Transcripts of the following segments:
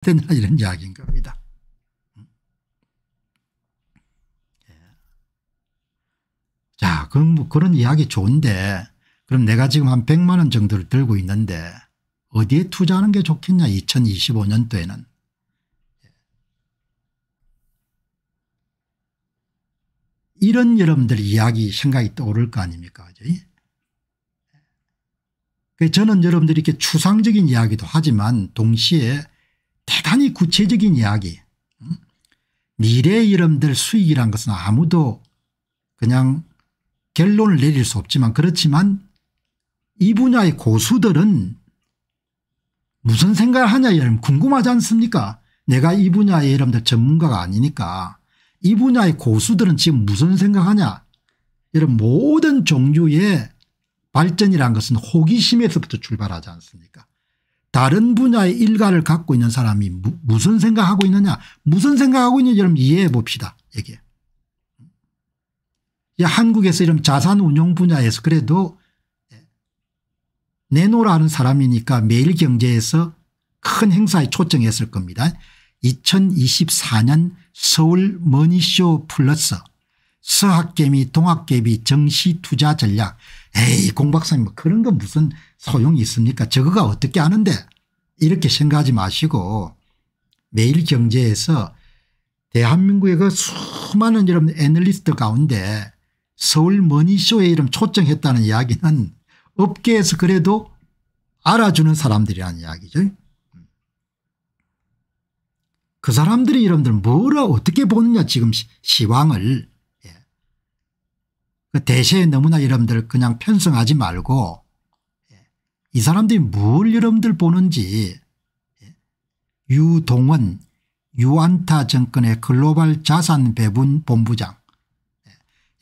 된다 이런 이야기인 겁니다. 음. 예. 자, 그럼 뭐 그런 이야기 좋은데 그럼 내가 지금 한1만원 정도를 들고 있는데 어디에 투자하는 게 좋겠냐 2025년도에는. 예. 이런 여러분들 이야기 생각이 떠오를 거 아닙니까 그 저는 여러분들이 이렇게 추상적인 이야기도 하지만 동시에 대단히 구체적인 이야기 미래 의 이름들 수익이란 것은 아무도 그냥 결론을 내릴 수 없지만 그렇지만 이 분야의 고수들은 무슨 생각을 하냐 여러분 궁금하지 않습니까 내가 이 분야의 여러분들 전문가가 아니니까 이 분야의 고수들은 지금 무슨 생각하냐 이런 모든 종류의 발전이란 것은 호기심에서부터 출발하지 않습니까 다른 분야의 일가를 갖고 있는 사람이 무, 무슨 생각하고 있느냐 무슨 생각하고 있는지 여러분 이해해 봅시다. 이게. 한국에서 이런 자산운용 분야에서 그래도 내노라는 사람이니까 매일경제에서 큰 행사에 초청했을 겁니다. 2024년 서울 머니쇼 플러스 서학개미 동학개미 정시투자 전략 에이 공 박사님 뭐 그런 거 무슨 소용이 있습니까 저거가 어떻게 하는데 이렇게 생각하지 마시고 매일경제에서 대한민국의 그 수많은 여러분 애널리스트 가운데 서울 머니쇼에 이름 초청했다는 이야기는 업계에서 그래도 알아주는 사람들이라는 이야기죠. 음. 그 사람들이 여러분들 뭐라 어떻게 보느냐 지금 시황을 그 대세에 너무나 여러분들 그냥 편승하지 말고 예, 이 사람들이 뭘 여러분들 보는지 예, 유동원 유안타 정권의 글로벌 자산 배분 본부장 예,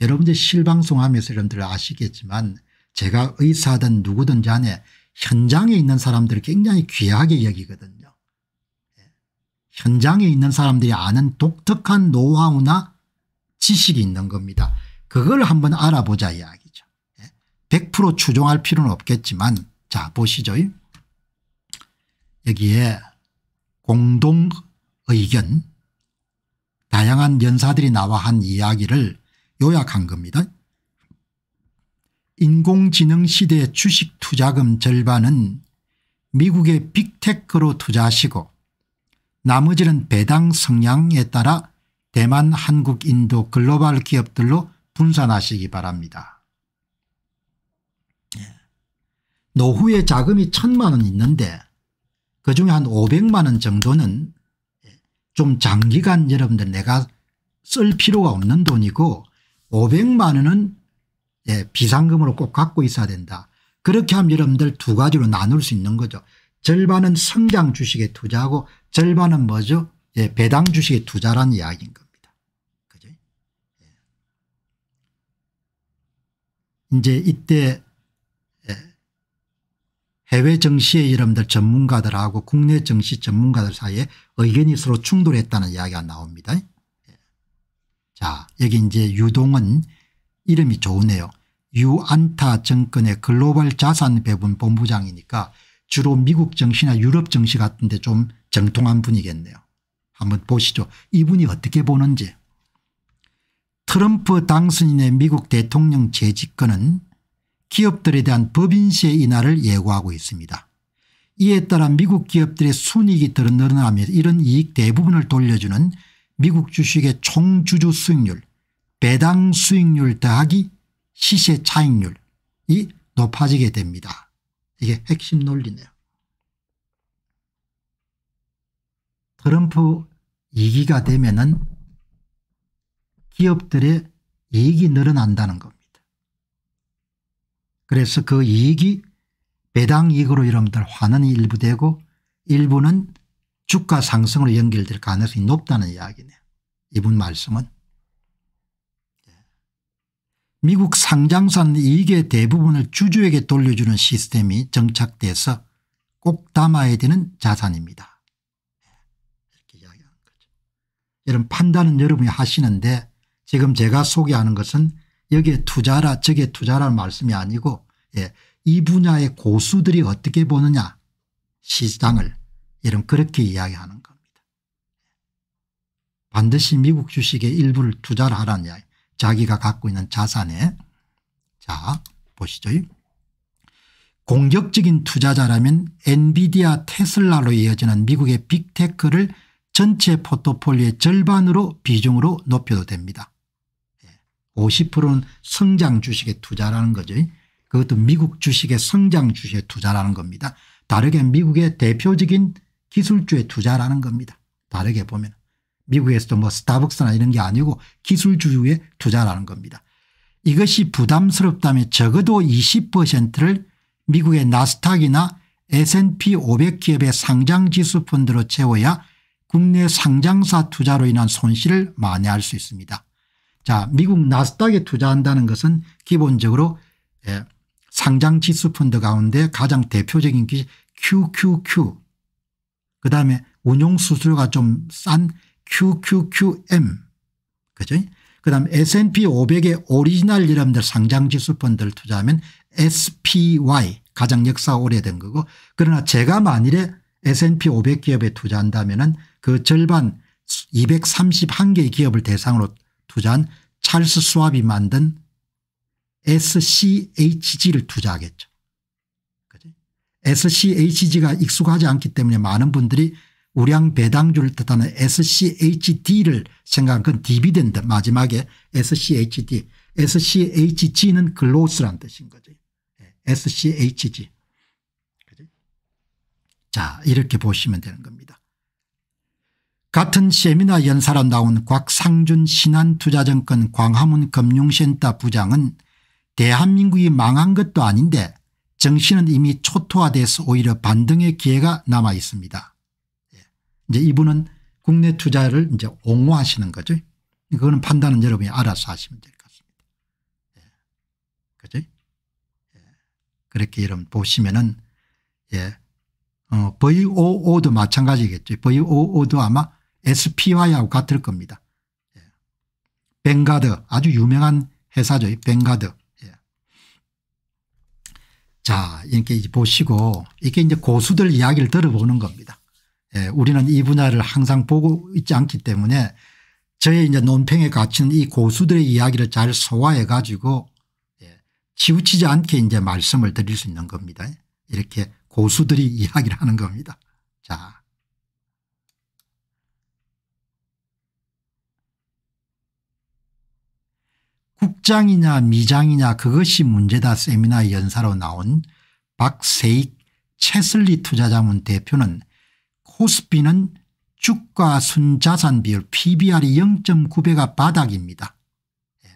여러분들 실방송하면서 여러분들 아시겠지만 제가 의사든 누구든 지안에 현장에 있는 사람들을 굉장히 귀하게 여기거든요. 현장에 있는 사람들이 아는 독특한 노하우나 지식이 있는 겁니다. 그걸 한번 알아보자 이야기죠. 100% 예? 추종할 필요는 없겠지만 자 보시죠. 여기에 공동 의견 다양한 연사들이 나와 한 이야기를 요약한 겁니다. 인공지능 시대의 주식 투자금 절반은 미국의 빅테크로 투자하시고 나머지는 배당 성향에 따라 대만 한국 인도 글로벌 기업들로 분산하시기 바랍니다. 예. 노후에 자금이 천만 원 있는데 그중에 한 500만 원 정도는 예, 좀 장기간 여러분들 내가 쓸 필요가 없는 돈이고 500만 원은 예, 비상금으로 꼭 갖고 있어야 된다. 그렇게 하면 여러분들 두 가지로 나눌 수 있는 거죠. 절반은 성장 주식에 투자하고 절반은 뭐죠? 배당 주식에 투자란 이야기인 겁니다. 이제 이때 예, 해외 정시의 여러분들 전문가들하고 국내 정시 전문가들 사이에 의견이 서로 충돌했다는 이야기가 나옵니다. 예. 자 여기 이제 유동은 이름이 좋으네요. 유안타 정권의 글로벌 자산 배분 본부장이니까 주로 미국 정시나 유럽 정시 같은 데 좀 정통한 분이겠네요. 한번 보시죠. 이분이 어떻게 보는지. 트럼프 당선인의 미국 대통령 재직권은 기업들에 대한 법인세 인하를 예고하고 있습니다. 이에 따라 미국 기업들의 순이익이 늘어나며 이런 이익 대부분을 돌려주는 미국 주식의 총주주 수익률 배당 수익률 더하기 시세 차익률이 높아지게 됩니다. 이게 핵심 논리네요. 트럼프 2기가 되면 은 기업들의 이익이 늘어난다는 겁니다. 그래서 그 이익이 배당 이익으로 여러분들 환원 일부 되고 일부는 주가 상승으로 연결될 가능성이 높다는 이야기네요. 이분 말씀은. 예. 미국 상장산 이익의 대부분을 주주에게 돌려주는 시스템이 정착돼서 꼭 담아야 되는 자산입니다. 예. 이렇게 이야기하는 거죠. 여러분 판단은 여러분이 하시는데 지금 제가 소개하는 것은 여기에 투자라 저게 투자라는 말씀이 아니고 예, 이 분야의 고수들이 어떻게 보느냐 시장을 이런 그렇게 이야기하는 겁니다. 반드시 미국 주식의 일부를 투자를 하라는 이야기 자기가 갖고 있는 자산에 자 보시죠. 공격적인 투자자라면 엔비디아 테슬라로 이어지는 미국의 빅테크를 전체 포트폴리오의 절반으로 비중으로 높여도 됩니다. 50%는 성장 주식에 투자라는 거죠. 그것도 미국 주식의 성장 주식에 투자라는 겁니다. 다르게 미국의 대표적인 기술주에 투자라는 겁니다. 다르게 보면 미국에서도 뭐 스타벅스나 이런 게 아니고 기술주에 투자라는 겁니다. 이것이 부담스럽다면 적어도 20%를 미국의 나스닥이나 S&P 500 기업의 상장지수 펀드로 채워야 국내 상장사 투자로 인한 손실을 만회할 수 있습니다. 자, 미국 나스닥에 투자한다는 것은 기본적으로 예, 상장 지수 펀드 가운데 가장 대표적인 게 QQQ 그다음에 운용 수수료가 좀 싼 QQQM 그죠? 그다음에 S&P 500의 오리지널 이름들 상장 지수 펀드를 투자하면 SPY 가장 역사 오래된 거고 그러나 제가 만일에 S&P 500 기업에 투자한다면 은그 절반 231개의 기업을 대상으로 투자한 찰스 수왑이 만든 SCHG를 투자하겠죠. 그치? SCHG가 익숙하지 않기 때문에 많은 분들이 우량 배당주를 뜻하는 SCHD를 생각한 건 디비덴드 마지막에 SCHD. SCHG는 글로스란 뜻인 거죠. 예, SCHG. 그치? 자 이렇게 보시면 되는 겁니다. 같은 세미나 연사로 나온 곽상준 신한투자증권 광화문 금융센터 부장은 대한민국이 망한 것도 아닌데 정신은 이미 초토화돼서 오히려 반등의 기회가 남아 있습니다. 예. 이제 이분은 국내 투자를 이제 옹호하시는 거죠. 그거는 판단은 여러분이 알아서 하시면 될 것 같습니다. 예. 그죠? 예. 그렇게 여러분 보시면은 예. 어, VOO도 마찬가지겠죠. VOO도 아마 SPY하고 같을 겁니다. 예. 벵가드 아주 유명한 회사죠. 벵가드. 예. 자 이렇게 보시고 이게 이제 고수들 이야기를 들어보는 겁니다. 예. 우리는 이 분야를 항상 보고 있지 않기 때문에 저의 이제 논평에 갇힌 이 고수들의 이야기를 잘 소화해 가지고 예, 치우치지 않게 이제 말씀을 드릴 수 있는 겁니다. 이렇게 고수들이 이야기를 하는 겁니다. 자. 확장이냐 미장이냐 그것이 문제다 세미나 연사로 나온 박세익 채슬리 투자자문 대표는 코스피는 주가 순자산 비율 PBR이 0.9배가 바닥입니다. 예.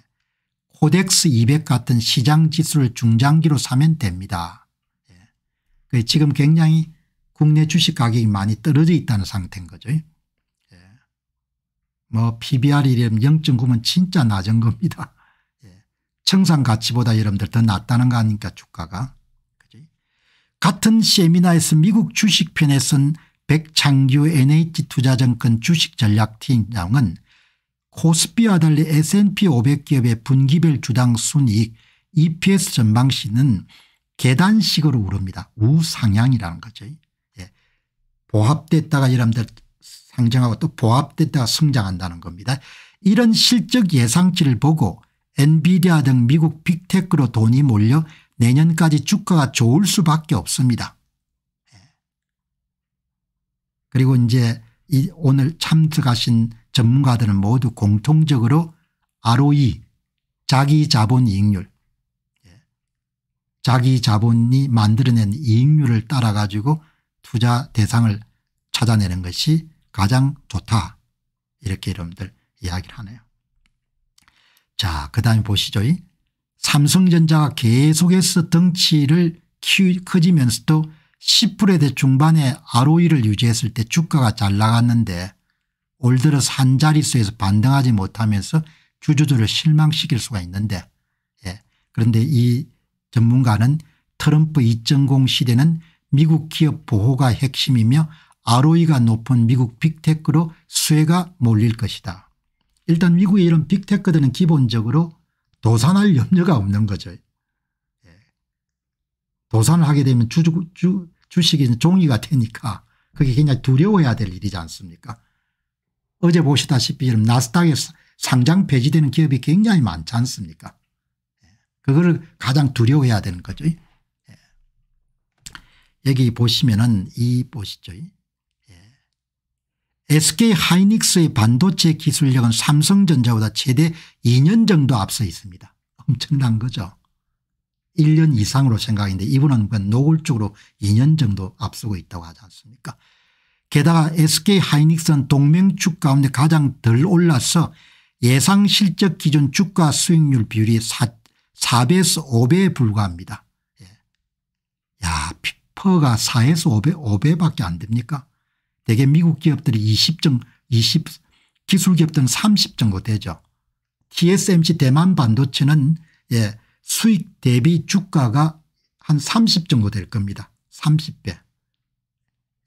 코덱스 200 같은 시장 지수를 중장기로 사면 됩니다. 예. 그 지금 굉장히 국내 주식 가격이 많이 떨어져 있다는 상태인 거죠. 예. 뭐 PBR이 0.9면 진짜 낮은 겁니다. 청산 가치보다 여러분들 더 낫다는 거 아닙니까 주가가. 그치? 같은 세미나에서 미국 주식편에선 백창규 NH투자증권 주식전략팀 장은 코스피와 달리 S&P 500기업의 분기별 주당 순이익 EPS 전망시는 계단식으로 오릅니다. 우상향이라는 거죠. 예. 보합됐다가 여러분들 상장하고 또 보합됐다가 성장한다는 겁니다. 이런 실적 예상치를 보고 엔비디아 등 미국 빅테크로 돈이 몰려 내년까지 주가가 좋을 수밖에 없습니다. 예. 그리고 이제 오늘 참석하신 전문가들은 모두 공통적으로 ROE 자기 자본 이익률 예. 자기 자본이 만들어낸 이익률을 따라 가지고 투자 대상을 찾아내는 것이 가장 좋다 이렇게 여러분들 이야기를 하네요. 자, 그 다음에 보시죠. 삼성전자가 계속해서 덩치를 커지면서도 10%대 중반의 ROE를 유지했을 때 주가가 잘 나갔는데 올 들어서 자릿수에서 반등하지 못하면서 주주들을 실망시킬 수가 있는데 예. 그런데 이 전문가는 트럼프 2.0 시대는 미국 기업 보호가 핵심이며 ROE가 높은 미국 빅테크로 수혜가 몰릴 것이다. 일단 미국의 이런 빅테크들은 기본적으로 도산할 염려가 없는 거죠. 예. 도산을 하게 되면 주, 주, 주식이 종이가 되니까 그게 굉장히 두려워해야 될 일이지 않습니까 어제 보시다시피 지금 나스닥에 상장 폐지되는 기업이 굉장히 많지 않습니까 예. 그거를 가장 두려워해야 되는 거죠. 여기 예. 보시면은 이 보시죠. SK 하이닉스의 반도체 기술력은 삼성전자보다 최대 2년 정도 앞서 있습니다. 엄청난 거죠. 1년 이상으로 생각했는데 이분은 노골적으로 2년 정도 앞서고 있다고 하지 않습니까 게다가 SK 하이닉스는 동맹축 가운데 가장 덜 올라서 예상 실적 기준 주가 수익률 비율이 4, 배에서 5배에 불과합니다. 예. 야 피퍼가 4에서 5배, 5배밖에 안 됩니까 대개 미국 기업들이 20정 20 기술 기업들은 30 정도 되죠. TSMC 대만 반도체는 예, 수익 대비 주가가 한 30 정도 될 겁니다. 30배.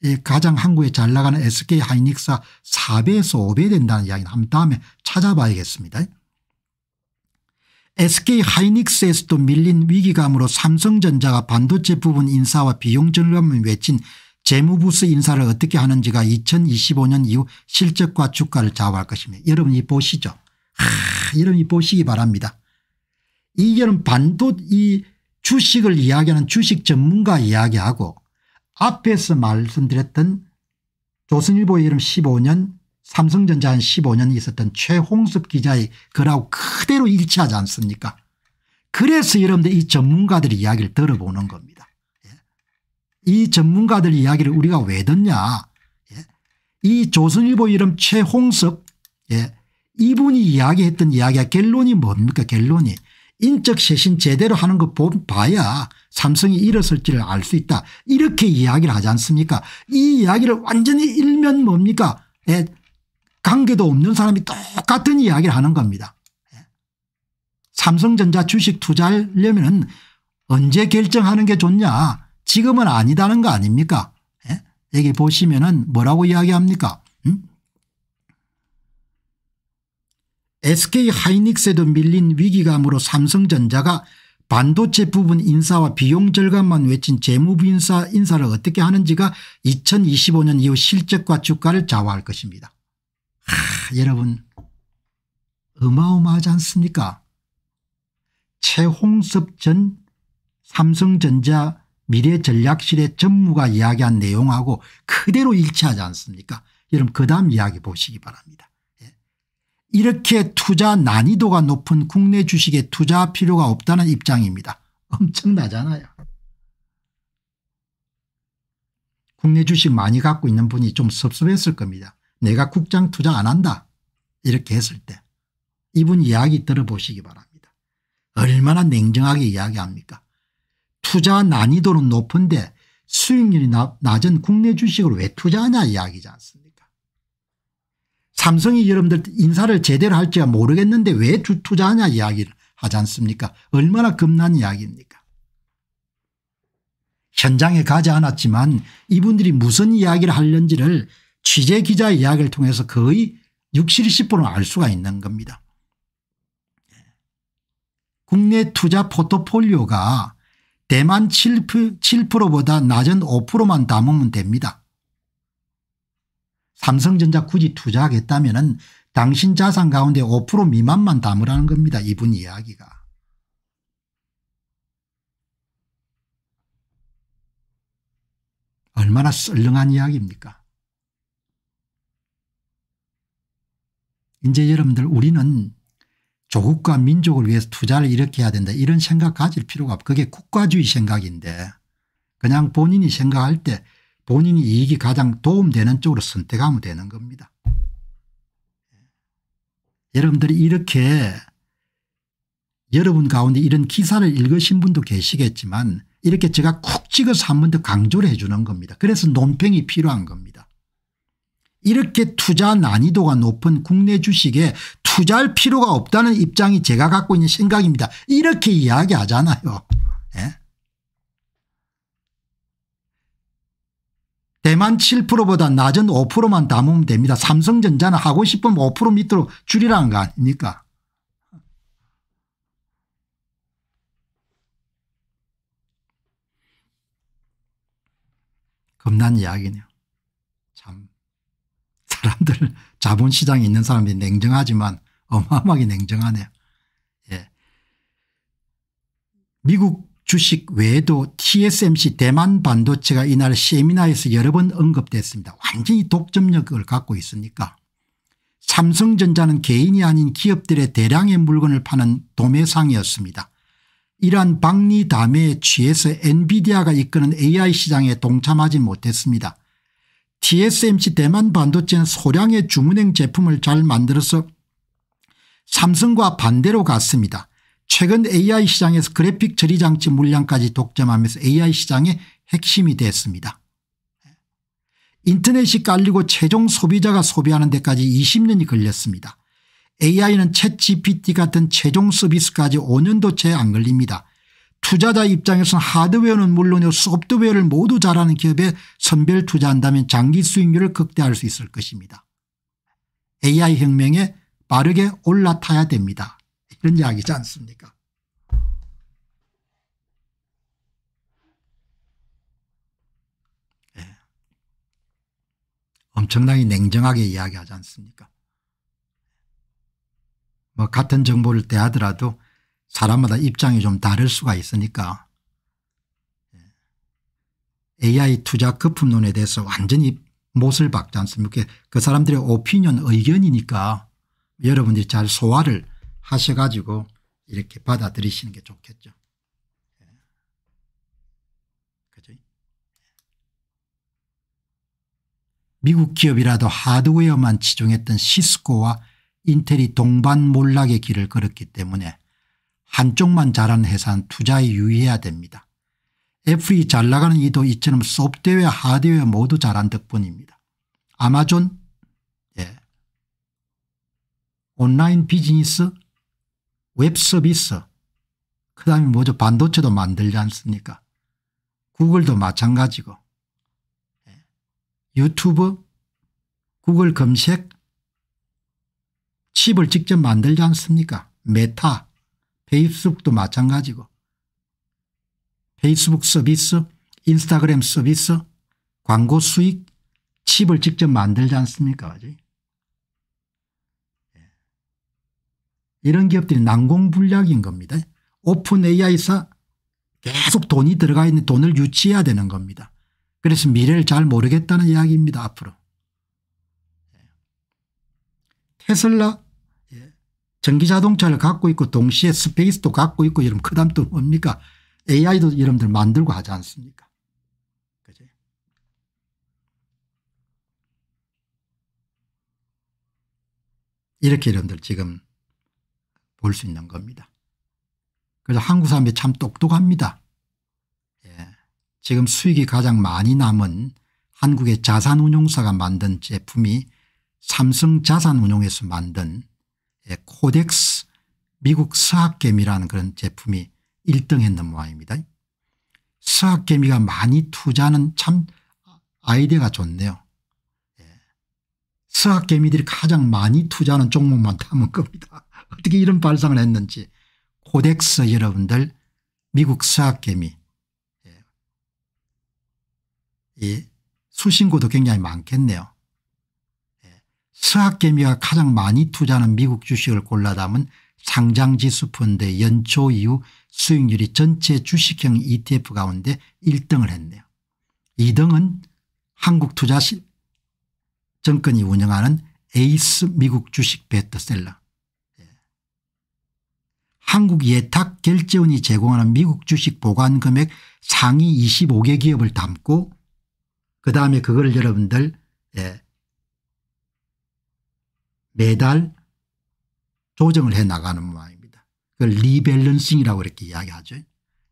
예, 가장 한국에 잘 나가는 SK 하이닉스가 4배에서 5배 된다는 이야기는 한 다음에 찾아봐야겠습니다. SK 하이닉스에서도 밀린 위기감으로 삼성전자가 반도체 부분 인사와 비용 절감을 외친 재무부 서 인사를 어떻게 하는지가 2025년 이후 실적과 주가를 좌우할 것입니다. 여러분이 보시죠. 하, 여러분이 보시기 바랍니다. 이거는 반도 이 주식을 이야기하는 주식 전문가 이야기하고 앞에서 말씀드렸던 조선일보에 이름 15년 삼성전자 한 15년 있었던 최홍섭 기자의 글하고 그대로 일치하지 않습니까 그래서 여러분들 이 전문가들의 이야기를 들어보는 겁니다. 이 전문가들 이야기를 우리가 왜 듣냐 예? 이 조선일보 이름 최홍섭 예? 이분이 이야기했던 이야기가 결론이 뭡니까 결론이 인적 쇄신 제대로 하는 거 봐야 삼성이 일었을지를 알 수 있다 이렇게 이야기를 하지 않습니까 이 이야기를 완전히 일면 뭡니까 예. 관계도 없는 사람이 똑같은 이야기를 하는 겁니다 예? 삼성전자 주식 투자하려면 언제 결정하는 게 좋냐 지금은 아니다는 거 아닙니까? 예? 여기 보시면은 뭐라고 이야기합니까? 음? SK 하이닉스에도 밀린 위기감으로 삼성전자가 반도체 부분 인사와 비용 절감만 외친 재무부 인사 인사를 어떻게 하는지가 2025년 이후 실적과 주가를 좌우할 것입니다. 하, 여러분 어마어마하지 않습니까? 최홍섭 전 삼성전자 미래전략실의 전무가 이야기한 내용하고 그대로 일치하지 않습니까 여러분 그 다음 이야기 보시기 바랍니다. 예. 이렇게 투자 난이도가 높은 국내 주식에 투자 필요가 없다는 입장입니다. 엄청나잖아요. 국내 주식 많이 갖고 있는 분이 좀 섭섭했을 겁니다. 내가 국장 투자 안 한다 이렇게 했을 때 이분 이야기 들어보시기 바랍니다. 얼마나 냉정하게 이야기합니까 투자 난이도는 높은데 수익률이 낮은 국내 주식을 왜 투자하냐 이야기지 않습니까 삼성이 여러분들 인사를 제대로 할지 모르겠는데 왜 투자하냐 이야기를 하지 않습니까 얼마나 겁난 이야기입니까 현장에 가지 않았지만 이분들이 무슨 이야기를 하려는지를 취재 기자의 이야기를 통해서 거의 60, 70%알 는 수가 있는 겁니다. 국내 투자 포트폴리오가 대만 7%, 7%보다 낮은 5%만 담으면 됩니다. 삼성전자 굳이 투자하겠다면 당신 자산 가운데 5% 미만만 담으라는 겁니다. 이분 이야기가. 얼마나 썰렁한 이야기입니까 이제 여러분들 우리는 조국과 민족을 위해서 투자를 일으켜야 된다 이런 생각 가질 필요가 없고 그게 국가주의 생각인데 그냥 본인이 생각할 때 본인이 이익이 가장 도움되는 쪽으로 선택하면 되는 겁니다. 여러분들이 이렇게 여러분 가운데 이런 기사를 읽으신 분도 계시겠지만 이렇게 제가 쿡 찍어서 한 번 더 강조를 해 주는 겁니다. 그래서 논평이 필요한 겁니다. 이렇게 투자 난이도가 높은 국내 주식에 투자할 필요가 없다는 입장이 제가 갖고 있는 생각입니다. 이렇게 이야기하잖아요. 예? 대만 7%보다 낮은 5%만 담으면 됩니다. 삼성전자는 하고 싶으면 5% 밑으로 줄이라는 거 아닙니까? 겁난 이야기네요. 참 사람들 자본시장에 있는 사람들이 냉정하지만 어마어마하게 냉정하네요. 예. 미국 주식 외에도 TSMC 대만 반도체가 이날 세미나에서 여러 번 언급됐습니다. 완전히 독점력을 갖고 있으니까. 삼성전자는 개인이 아닌 기업들의 대량의 물건을 파는 도매상이었습니다. 이러한 박리담에 취해서 엔비디아가 이끄는 AI 시장에 동참하지 못했습니다. TSMC 대만 반도체는 소량의 주문행 제품을 잘 만들어서 삼성과 반대로 갔습니다. 최근 AI 시장에서 그래픽 처리장치 물량까지 독점하면서 AI 시장의 핵심이 됐습니다. 인터넷이 깔리고 최종 소비자가 소비하는 데까지 20년이 걸렸습니다. AI는 챗 GPT 같은 최종 서비스까지 5년도 채 안 걸립니다. 투자자 입장에서는 하드웨어는 물론 소프트웨어를 모두 잘하는 기업에 선별 투자한다면 장기 수익률을 극대화할 수 있을 것입니다. AI 혁명의 빠르게 올라타야 됩니다. 이런 이야기지 않습니까? 네. 엄청나게 냉정하게 이야기하지 않습니까? 뭐 같은 정보를 대하더라도 사람마다 입장이 좀 다를 수가 있으니까 AI 예. 투자 거품론에 대해서 완전히 못을 박지 않습니까? 그 사람들의 오피니언 의견이니까 여러분들이 잘 소화를 하셔가지고 이렇게 받아들이시는 게 좋겠죠. 예. 그죠? 예. 미국 기업이라도 하드웨어만 치중했던 시스코와 인텔이 동반 몰락의 길을 걸었기 때문에 한쪽만 잘하는 회사는 투자에 유의해야 됩니다. 애플이 e 잘 나가는 이도 이처럼 소프트웨어 하드웨어 모두 잘한 덕분입니다. 아마존 온라인 비즈니스 웹 서비스 그다음에 뭐죠 반도체도 만들지 않습니까 구글도 마찬가지고 예. 유튜브 구글 검색 칩을 직접 만들지 않습니까 메타 페이스북도 마찬가지고 페이스북 서비스 인스타그램 서비스 광고 수익 칩을 직접 만들지 않습니까 아직? 이런 기업들이 난공불락인 겁니다. 오픈 AI사 계속 돈이 들어가 있는 돈을 유치해야 되는 겁니다. 그래서 미래를 잘 모르겠다는 이야기입니다 앞으로. 예. 테슬라 예. 전기자동차를 갖고 있고 동시에 스페이스도 갖고 있고 이러면 그 다음 또 뭡니까 AI도 여러분들 만들고 하지 않습니까 그죠 이렇게 여러분들 지금 볼수 있는 겁니다. 그래서 한국 사람이 참 똑똑합니다. 예. 지금 수익이 가장 많이 남은 한국의 자산운용사가 만든 제품이 삼성자산운용에서 만든 예, 코덱스 미국 서학개미라는 그런 제품이 1등 했는 모양입니다. 서학개미가 많이 투자는 참 아이디어가 좋네요. 서학개미들이 예. 가장 많이 투자하는 종목만 탐은 겁니다. 어떻게 이런 발상을 했는지 코덱스 여러분들 미국 수학개미 예. 이 수신고도 굉장히 많겠네요. 예. 수학개미가 가장 많이 투자하는 미국 주식을 골라담은 상장지수펀드의 연초 이후 수익률이 전체 주식형 ETF 가운데 1등을 했네요. 2등은 한국투자시 정권이 운영하는 에이스 미국 주식 베트셀러 한국예탁결제원이 제공하는 미국 주식 보관 금액 상위 25개 기업을 담고 그다음에 그걸 여러분들 예 매달 조정을 해 나가는 모양입니다. 그걸 리밸런싱이라고 이렇게 이야기하죠.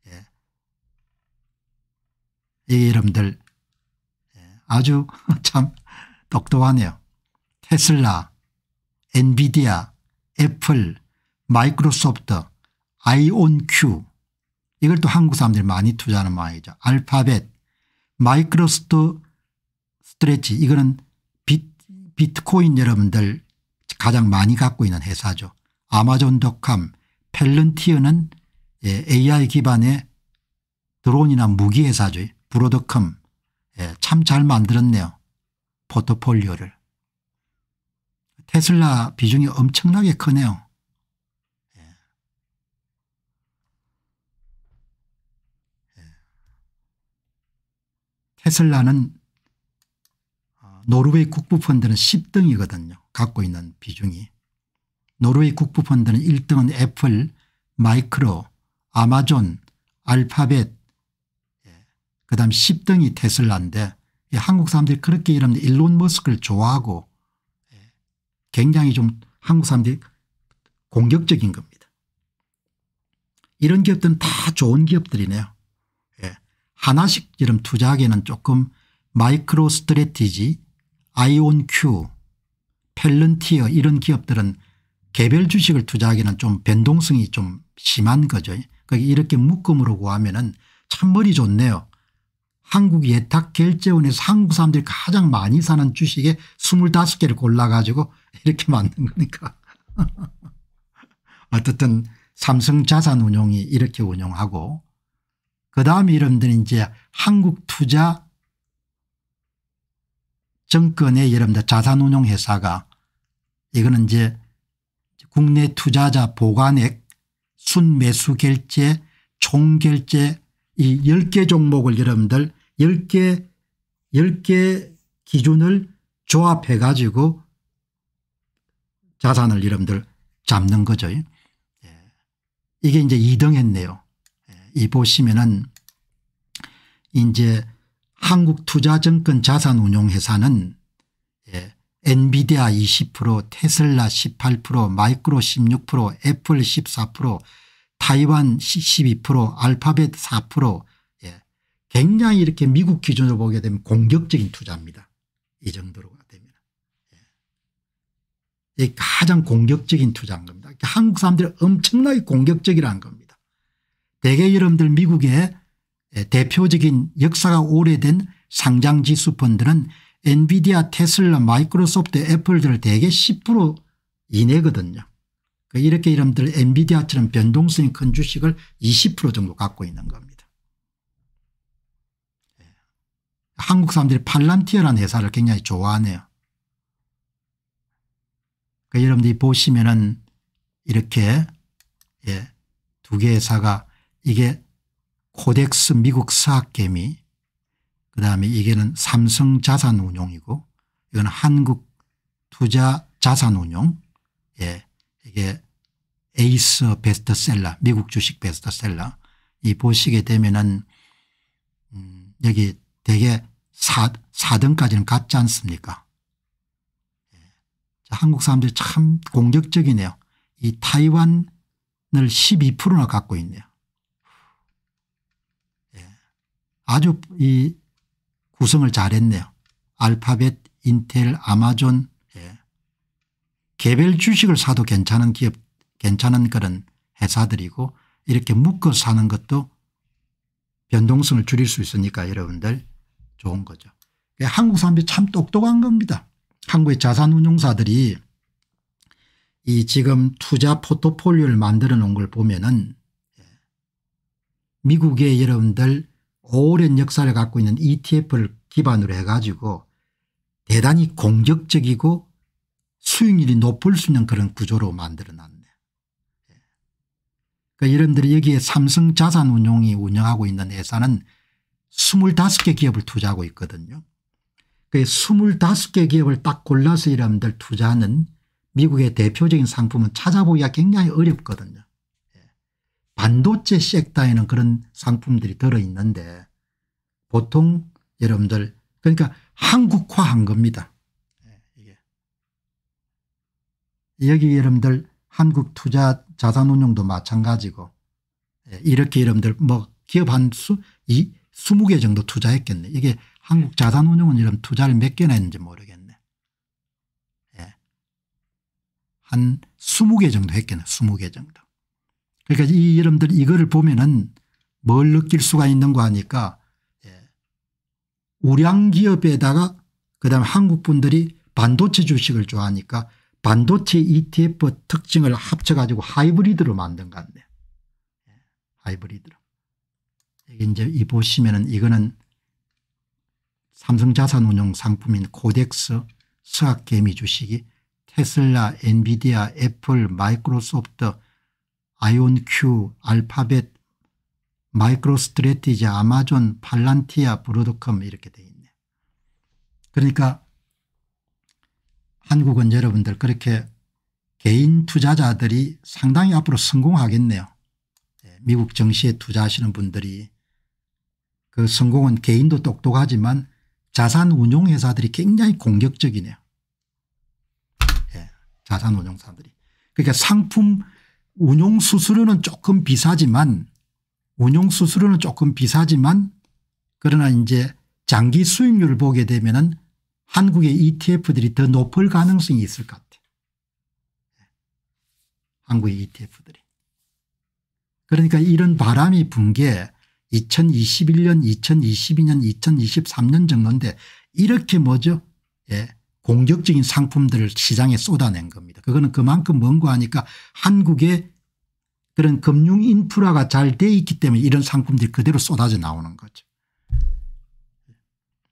예. 예 여러분들 예. 아주 참 똑똑하네요. 테슬라, 엔비디아, 애플, 마이크로소프트 아이온큐 이걸 또 한국 사람들이 많이 투자하는 말이죠 알파벳 마이크로스트 스트레치 이거는 비, 비트코인 여러분들 가장 많이 갖고 있는 회사죠. 아마존닷함 펠런티어는 예, AI 기반의 드론이나 무기 회사죠. 브로드컴 예, 참잘 만들었네요. 포트폴리오를. 테슬라 비중이 엄청나게 크네요. 테슬라는 노르웨이 국부펀드는 10등이거든요. 갖고 있는 비중이. 노르웨이 국부펀드는 1등은 애플, 마이크로, 아마존, 알파벳 예, 그다음 10등이 테슬라인데 한국 사람들이 그렇게 이런 일론 머스크를 좋아하고 예, 굉장히 좀 한국 사람들이 공격적인 겁니다. 이런 기업들은 다 좋은 기업들이네요. 하나씩처럼 투자하기에는 조금 마이크로 스트레티지 아이온큐 펠런티어 이런 기업들은 개별 주식을 투자하기는 에좀 변동성이 좀 심한 거죠. 그러니까 이렇게 묶음으로 구하면 은참 머리 좋네요. 한국 예탁 결제원에서 한국 사람들이 가장 많이 사는 주식에 25개를 골라가지고 이렇게 만든 거니까. 어쨌든 삼성 자산운용이 이렇게 운영하고 그 다음 여러분들은 이제 한국투자 정권의 여러분들 자산운용회사가 이거는 이제 국내 투자자 보관액 순매수 결제 총결제 이 10개 종목을 여러분들 10개 10개 기준을 조합해 가지고 자산을 여러분들 잡는 거죠. 예. 이게 이제 2등 했네요. 이 보시면은 이제 한국투자증권 자산운용회사는 예, 엔비디아 20% 테슬라 18% 마이크로 16% 애플 14% 타이완 12% 알파벳 4% 예, 굉장히 이렇게 미국 기준으로 보게 되면 공격적인 투자입니다. 이 정도로 가 되면. 예. 가장 공격적인 투자인 겁니다. 한국 사람들이 엄청나게 공격적이라는 겁니다. 대개 여러분들 미국의 대표적인 역사가 오래된 상장지수 펀드는 엔비디아 테슬라 마이크로소프트 애플들 을 대개 10% 이내거든요. 그 이렇게 여러분들 엔비디아처럼 변동성이 큰 주식을 20% 정도 갖고 있는 겁니다. 예. 한국 사람들이 팔람티어라는 회사를 굉장히 좋아하네요. 그 여러분들이 보시면은 이렇게 예, 두 개의 사가 이게 코덱스 미국 사학개미 그다음에 이게는 삼성 자산운용이고 이건 한국 투자 자산운용 예 이게 에이스 베스트셀러 미국 주식 베스트셀러 이 보시게 되면은 음 여기 대개 4, 4등까지는 같지 않습니까 예. 한국 사람들이 참 공격적이네요 이 타이완을 12%나 갖고 있네요 아주 이 구성을 잘했네요. 알파벳, 인텔, 아마존 예. 개별 주식을 사도 괜찮은 기업 괜찮은 그런 회사들이고 이렇게 묶어 사는 것도 변동성을 줄일 수 있으니까 여러분들 좋은 거죠. 예, 한국 사람들이 참 똑똑한 겁니다. 한국의 자산운용사들이 이 지금 투자 포트폴리오를 만들어 놓은 걸 보면은 예, 미국의 여러분들 오랜 역사를 갖고 있는 ETF를 기반으로 해가지고 대단히 공격적이고 수익률이 높을 수 있는 그런 구조로 만들어놨네. 예. 그러니까 여러분들 여기에 삼성자산운용이 운영하고 있는 회사는 25개 기업을 투자하고 있거든요. 그 25개 기업을 딱 골라서 여러분들 투자하는 미국의 대표적인 상품은 찾아보기가 굉장히 어렵거든요. 반도체 섹터에는 그런 상품들이 들어있는데 보통 여러분들 그러니까 한국화한 겁니다. 예, 여기 여러분들 한국 투자 자산운용도 마찬가지고 예, 이렇게 여러분들 뭐 기업 한 수, 20개 정도 투자했겠네. 이게 한국 예. 자산운용은 이런 투자를 몇 개나 했는지 모르겠네. 한 20개 정도 했겠네. 20개 정도. 그러니까 이 여러분들 이거를 보면은 뭘 느낄 수가 있는가 하니까 예. 우량기업에다가 그다음 한국분들이 반도체 주식을 좋아하니까 반도체 ETF 특징을 합쳐가지고 하이브리드로 만든 것같 건데 예, 하이브리드로. 이게 이제 이 보시면은 이거는 삼성자산운용 상품인 코덱스 서학개미 주식이 테슬라 엔비디아 애플 마이크로소프트 아이온큐, 알파벳, 마이크로스트레티지, 아마존, 팔란티아, 브로드컴 이렇게 돼 있네. 요 그러니까 한국은 여러분들 그렇게 개인 투자자들이 상당히 앞으로 성공하겠네요. 예, 미국 정시에 투자하시는 분들이 그 성공은 개인도 똑똑하지만 자산운용회사들이 굉장히 공격적이네요. 예, 자산운용사들이. 그러니까 상품 운용수수료는 조금 비싸지만 운용수수료는 조금 비싸지만 그러나 이제 장기 수익률을 보게 되면 은 한국의 ETF들이 더 높을 가능성이 있을 것 같아요. 한국의 ETF들이. 그러니까 이런 바람이 분 게 2021년, 2022년, 2023년 정도인데 이렇게 뭐죠? 예. 공격적인 상품들을 시장에 쏟아낸 겁니다. 그거는 그만큼 먼고 하니까 한국의 그런 금융 인프라가 잘 돼 있기 때문에 이런 상품들이 그대로 쏟아져 나오는 거죠.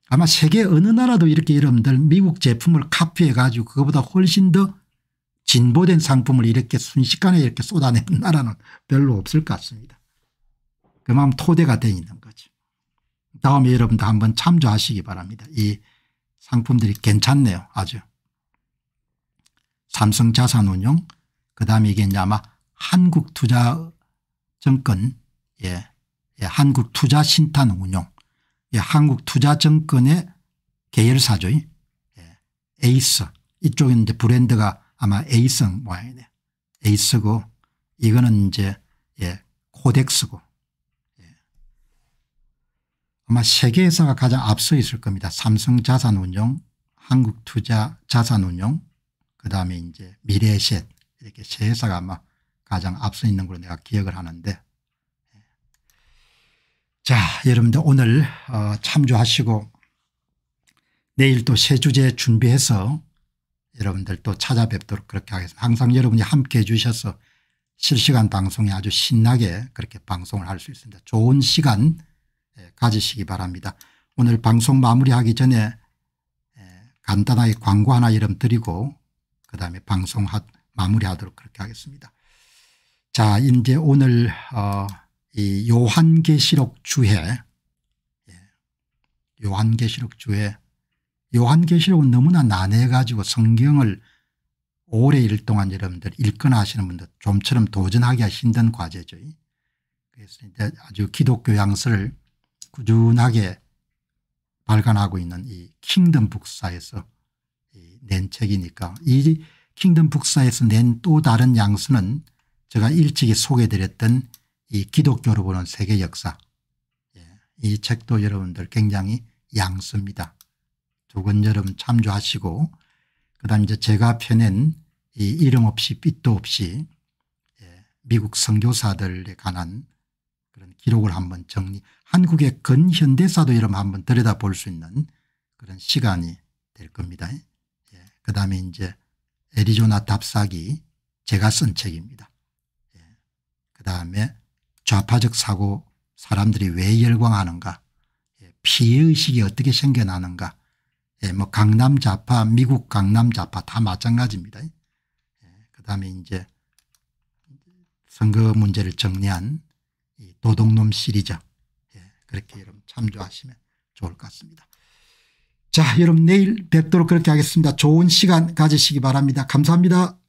아마 세계 어느 나라도 이렇게 여러분들 미국 제품을 카피해 가지고 그거보다 훨씬 더 진보된 상품을 이렇게 순식간에 이렇게 쏟아내는 나라는 별로 없을 것 같습니다. 그만큼 토대가 돼 있는 거죠. 다음에 여러분도 한번 참조하시기 바랍니다. 이 상품들이 괜찮네요 아주. 삼성자산운용 그다음에 이게 이제 아마 한국투자증권 예, 예 한국투자신탄운용 예, 한국투자증권의 계열사죠 예, 에이스 이쪽은 이제 브랜드가 아마 에이스 모양이네요 에이스고 이거는 이제 예, 코덱스고 아마 세계에서가 가장 앞서 있을 겁니다. 삼성 자산운용 한국투자 자산운용 그다음에 이제 미래셋 이렇게 세 회사가 아마 가장 앞서 있는 걸로 내가 기억을 하는데 예. 자 여러분들 오늘 어, 참조하시고 내일 또 새 주제 준비해서 여러분들 또 찾아뵙도록 그렇게 하겠습니다. 항상 여러분이 함께해 주셔서 실시간 방송이 아주 신나게 그렇게 방송을 할 수 있습니다. 좋은 시간 예, 가지시기 바랍니다. 오늘 방송 마무리하기 전에 예, 간단하게 광고 하나 이름 드리고 그 다음에 방송 마무리하도록 그렇게 하겠습니다. 자 이제 오늘 어, 이 요한계시록 주해 예, 요한계시록 주해 요한계시록은 너무나 난해 가지고 성경을 오래 일 동안 여러분들 읽거나 하시는 분들 좀처럼 도전하기가 힘든 과제죠. 그래서 이제 아주 기독교 양서를 꾸준하게 발간하고 있는 이 킹덤 북사에서 낸 책이니까 이 킹덤 북사에서 낸 또 다른 양수는 제가 일찍이 소개드렸던 이 기독교로 보는 세계 역사 예, 이 책도 여러분들 굉장히 양수입니다. 두 권 여러분 참조하시고 그다음 이제 제가 펴낸 이 이름 없이 빛도 없이 예, 미국 선교사들에 관한 그런 기록을 한번 정리 한국의 근현대사도 여러분 한번 들여다볼 수 있는 그런 시간이 될 겁니다. 예. 그다음에 이제 애리조나 답사기 제가 쓴 책입니다. 예. 그다음에 좌파적 사고 사람들이 왜 열광하는가 예. 피해의식이 어떻게 생겨나는가 예, 뭐 강남 좌파 미국 강남 좌파 다 마찬가지입니다. 예, 그다음에 이제 선거 문제를 정리한 이 도둑놈 시리즈 예, 그렇게 여러분 참조하시면 좋을 것 같습니다. 자 여러분 내일 뵙도록 그렇게 하겠습니다. 좋은 시간 가지시기 바랍니다. 감사합니다.